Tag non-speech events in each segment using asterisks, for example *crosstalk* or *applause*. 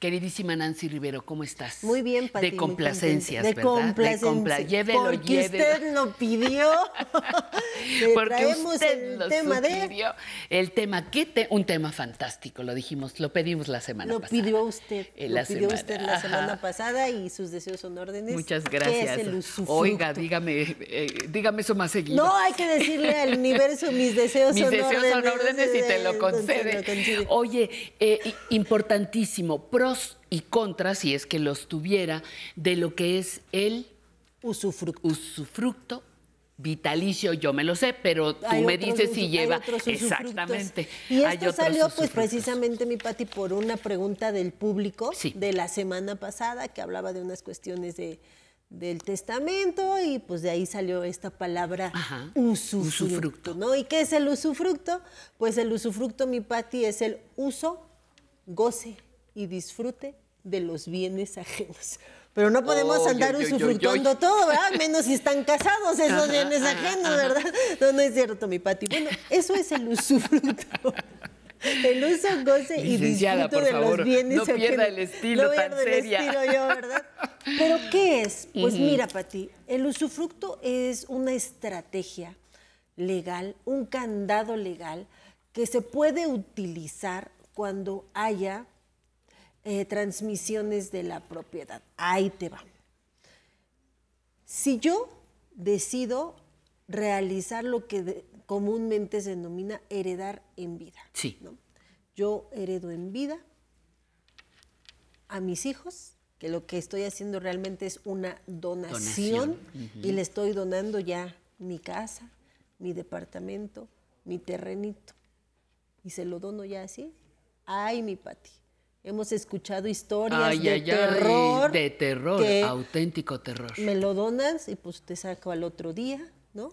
Queridísima Nancy Rivero, ¿cómo estás? Muy bien, Pati, De complacencias, ¿verdad? De complacencias. llévelo, Porque usted lo pidió. *laughs* Porque usted el tema de... El tema, ¿qué te... un tema fantástico, lo dijimos, lo pedimos la semana lo pasada. Pidió usted, eh, lo pidió usted la semana pasada y sus deseos son órdenes. Muchas gracias. Oiga, dígame, eh, dígame eso más seguido. No, hay que decirle al *laughs* universo mis deseos son órdenes. Mis deseos son órdenes y te lo eh, concede. Oye, importantísimo, y contras, si es que los tuviera, de lo que es el usufructo, usufructo vitalicio, yo me lo sé, pero tú me dices si lleva. Exactamente. Y esto salió, pues precisamente, mi Pati, por una pregunta del público de la semana pasada que hablaba de unas cuestiones de del testamento y pues de ahí salió esta palabra usufructo, ¿no? ¿Y qué es el usufructo? Pues el usufructo, mi Pati, es el uso, goce y disfrute de los bienes ajenos. Pero no podemos andar yo, usufructuando todo, ¿verdad? Menos si están casados esos bienes ajenos, ¿verdad? No, no es cierto, mi Pati. Bueno, eso es el usufructo. El uso, goce y disfruto de los bienes ajenos. No pierda el estilo tan yo, ¿verdad? ¿Pero qué es? Pues mira, Pati, el usufructo es una estrategia legal, un candado legal que se puede utilizar cuando haya eh, transmisiones de la propiedad. Ahí te va. Si yo decido realizar lo que comúnmente se denomina heredar en vida. Sí. Yo heredo en vida a mis hijos, que lo que estoy haciendo realmente es una donación, y le estoy donando ya mi casa, mi departamento, mi terrenito. Y se lo dono ya así. Ay, mi Pati. Hemos escuchado historias de, terror, de terror. auténtico terror. Me lo donas y pues te saco al otro día, ¿no?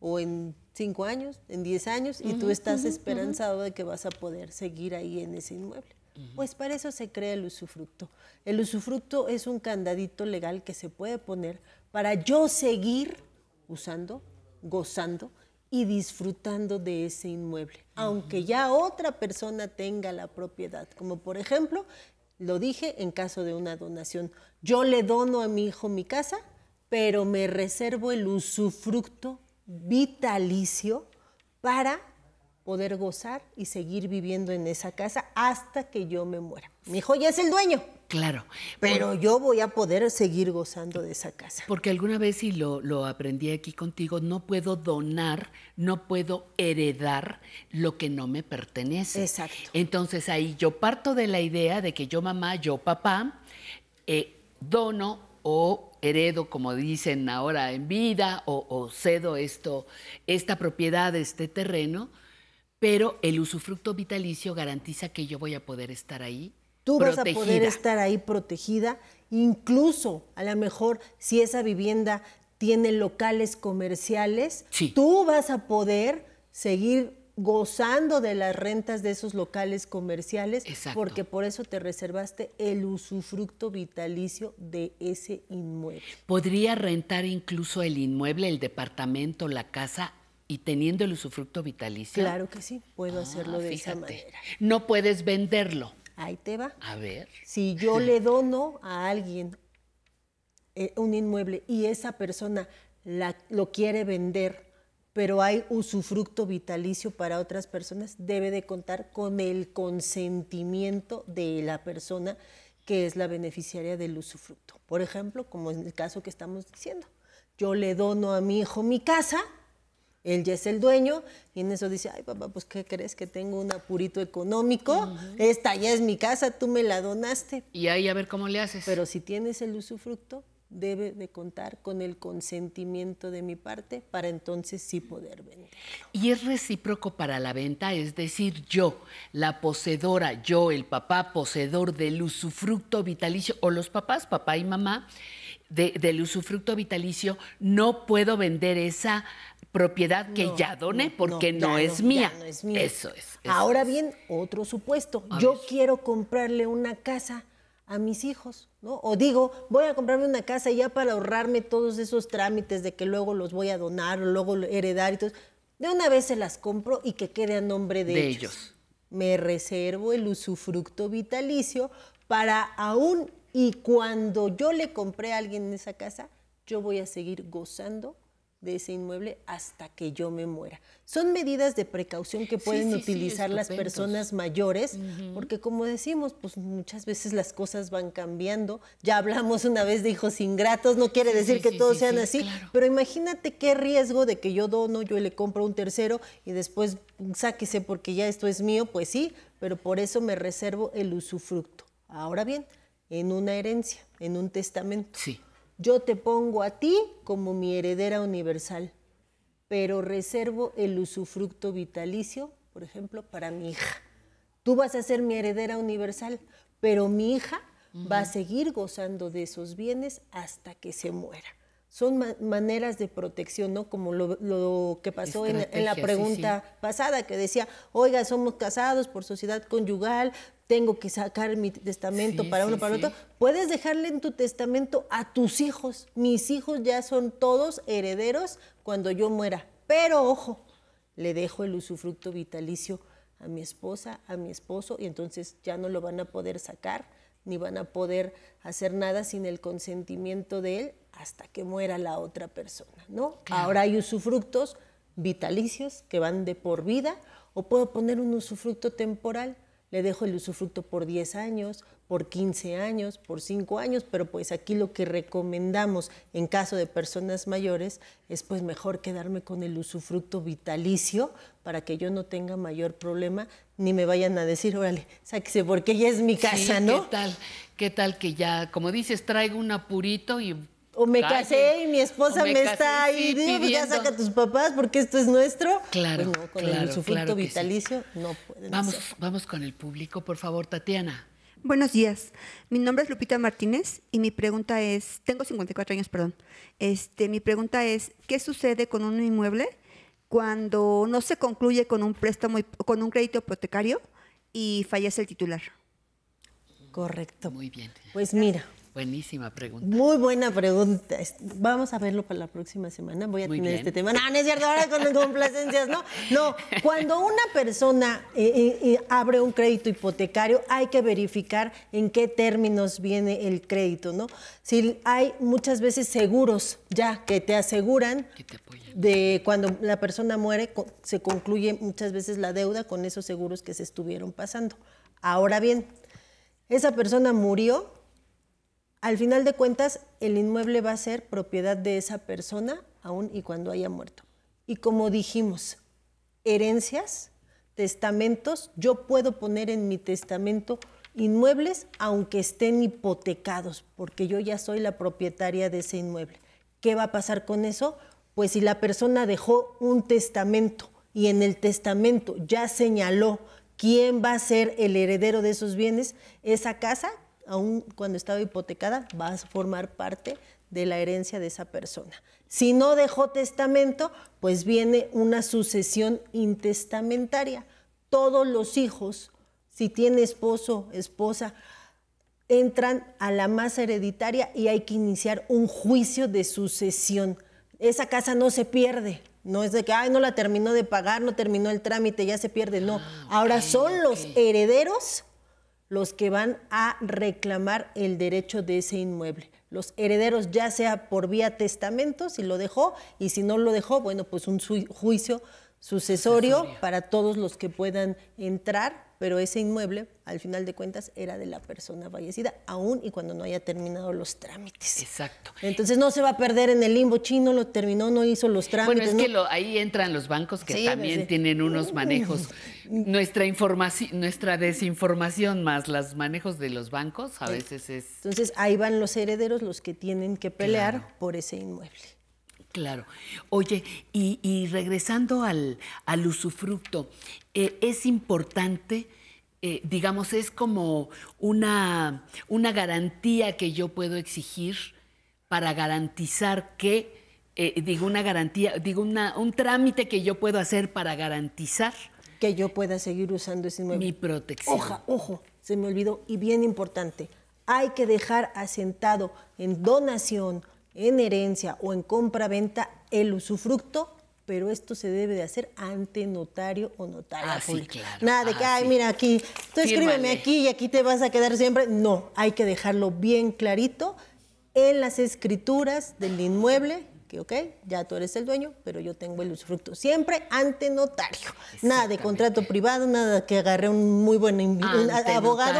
O en cinco años, en diez años, y tú estás esperanzado de que vas a poder seguir ahí en ese inmueble. Pues para eso se crea el usufructo. El usufructo es un candadito legal que se puede poner para yo seguir usando, gozando y disfrutando de ese inmueble, aunque ya otra persona tenga la propiedad, como por ejemplo, lo dije en caso de una donación, yo le dono a mi hijo mi casa, pero me reservo el usufructo vitalicio para poder gozar y seguir viviendo en esa casa hasta que yo me muera. Mi hijo ya es el dueño. Claro. Pero, yo voy a poder seguir gozando de esa casa. Porque alguna vez, y lo, aprendí aquí contigo, no puedo donar, no puedo heredar lo que no me pertenece. Exacto. Entonces ahí yo parto de la idea de que yo mamá, yo papá, eh, dono o heredo, como dicen ahora, en vida o, cedo esto, esta propiedad, este terreno pero el usufructo vitalicio garantiza que yo voy a poder estar ahí. Tú vas a poder estar ahí protegida, incluso a lo mejor si esa vivienda tiene locales comerciales, tú vas a poder seguir gozando de las rentas de esos locales comerciales, porque por eso te reservaste el usufructo vitalicio de ese inmueble. Podría rentar incluso el inmueble, el departamento, la casa y teniendo el usufructo vitalicio. Claro que sí, puedo ah, hacerlo de esa manera. No puedes venderlo. Ahí te va. A ver. Si yo le dono a alguien eh, un inmueble y esa persona lo quiere vender, pero hay usufructo vitalicio para otras personas, debe de contar con el consentimiento de la persona que es la beneficiaria del usufructo. Por ejemplo, como en el caso que estamos diciendo, yo le dono a mi hijo mi casa, él ya es el dueño y en eso dice, ay papá, pues ¿qué crees que tengo un apurito económico? Esta ya es mi casa, tú me la donaste. Y ahí a ver cómo le haces. Pero si tienes el usufructo, debe de contar con el consentimiento de mi parte para entonces sí poder vender. Y es recíproco para la venta, es decir, yo, la poseedora, yo, el papá, poseedor del usufructo vitalicio, o los papás, papá y mamá, del usufructo vitalicio, no puedo vender esa propiedad que ya doné porque no, es mía. Eso es. Ahora bien, otro supuesto. Yo quiero comprarle una casa a mis hijos, ¿no? O digo, voy a comprarme una casa ya para ahorrarme todos esos trámites de que luego los voy a donar luego heredar y todo. De una vez se las compro y que quede a nombre de, ellos. Me reservo el usufructo vitalicio para aún y cuando yo le compré a alguien en esa casa, yo voy a seguir gozando de ese inmueble hasta que yo me muera. Son medidas de precaución que pueden utilizar las personas mayores, porque como decimos, pues muchas veces las cosas van cambiando. Ya hablamos una vez de hijos ingratos, no quiere decir que todos sean así, pero imagínate qué riesgo de que yo dono, yo le compro a un tercero y después mm, sáquese porque ya esto es mío, pues sí, pero por eso me reservo el usufructo. Ahora bien, en una herencia, en un testamento. Sí. Yo te pongo a ti como mi heredera universal, pero reservo el usufructo vitalicio, por ejemplo, para mi hija. Tú vas a ser mi heredera universal, pero mi hija va a seguir gozando de esos bienes hasta que se muera. Son maneras de protección, ¿no? Como lo, que pasó en, la pregunta pasada, que decía, oiga, somos casados por sociedad conyugal, tengo que sacar mi testamento para uno, para otro. Puedes dejarle en tu testamento a tus hijos. Mis hijos ya son todos herederos cuando yo muera. Pero ojo, le dejo el usufructo vitalicio a mi esposa, a mi esposo, y entonces ya no lo van a poder sacar, ni van a poder hacer nada sin el consentimiento de él hasta que muera la otra persona, ¿no? Ahora hay usufructos vitalicios que van de por vida, o puedo poner un usufructo temporal le dejo el usufructo por 10 años, por 15 años, por 5 años, pero pues aquí lo que recomendamos en caso de personas mayores es pues mejor quedarme con el usufructo vitalicio para que yo no tenga mayor problema ni me vayan a decir, órale, sáquese porque ya es mi casa, ¿no? ¿Qué tal? ¿Qué tal que ya, como dices, traigo un apurito y o me casé y mi esposa me, está ahí, y ya saca a tus papás porque esto es nuestro. Claro, pues con el sufrimiento vitalicio no pueden vamos, vamos con el público, por favor, Tatiana. Buenos días. Mi nombre es Lupita Martínez y mi pregunta es, tengo 54 años, perdón. Este, mi pregunta es, ¿qué sucede con un inmueble cuando no se concluye con un préstamo con un crédito hipotecario y fallece el titular? Correcto. Muy bien. Pues mira, Buenísima pregunta. Muy buena pregunta. Vamos a verlo para la próxima semana. Voy a tener este tema. No, no es cierto, ahora con complacencias, no. No, cuando una persona eh, eh, eh, abre un crédito hipotecario, hay que verificar en qué términos viene el crédito, ¿no? Si hay muchas veces seguros ya que te aseguran de cuando la persona muere, se concluye muchas veces la deuda con esos seguros que se estuvieron pasando. Ahora bien, esa persona murió al final de cuentas, el inmueble va a ser propiedad de esa persona aún y cuando haya muerto. Y como dijimos, herencias, testamentos, yo puedo poner en mi testamento inmuebles aunque estén hipotecados, porque yo ya soy la propietaria de ese inmueble. ¿Qué va a pasar con eso? Pues si la persona dejó un testamento y en el testamento ya señaló quién va a ser el heredero de esos bienes, esa casa aún cuando estaba hipotecada, va a formar parte de la herencia de esa persona. Si no dejó testamento, pues viene una sucesión intestamentaria. Todos los hijos, si tiene esposo, esposa, entran a la masa hereditaria y hay que iniciar un juicio de sucesión. Esa casa no se pierde, no es de que, ay, no la terminó de pagar, no terminó el trámite, ya se pierde, no. Ah, Ahora son los herederos los que van a reclamar el derecho de ese inmueble. Los herederos, ya sea por vía testamento, si lo dejó, y si no lo dejó, bueno, pues un juicio sucesorio, para todos los que puedan entrar, pero ese inmueble, al final de cuentas, era de la persona fallecida, aún y cuando no haya terminado los trámites. Exacto. Entonces no se va a perder en el limbo chino, lo terminó, no hizo los trámites. Bueno, es que ahí entran los bancos que también tienen unos manejos. *laughs* nuestra información, nuestra desinformación más los manejos de los bancos a veces es. Entonces ahí van los herederos, los que tienen que pelear por ese inmueble. Claro. Oye, y, regresando al, usufructo, eh, es importante, eh, digamos, es como una, una garantía que yo puedo exigir para garantizar que, eh, digo, una garantía, digo, un trámite que yo puedo hacer para garantizar. Que yo pueda seguir usando ese inmueble. Mi protección. Ojo, ojo, se me olvidó, y bien importante, hay que dejar asentado en donación en herencia o en compra-venta el usufructo pero esto se debe de hacer ante notario o notario. ah, sí, claro. Nada de que, ah, ay, mira, aquí, tú escríbeme aquí y aquí te vas a quedar siempre. No, hay que dejarlo bien clarito en las escrituras del inmueble ok, ya tú eres el dueño, pero yo tengo el usufructo. Siempre ante notario. Nada de contrato privado, nada que agarre un muy buen abogado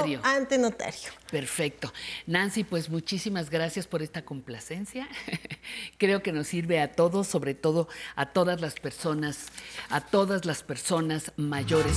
antenotario. ante notario. Perfecto. Nancy, pues muchísimas gracias por esta complacencia. *laughs* Creo que nos sirve a todos, sobre todo a todas las personas, a todas las personas mayores.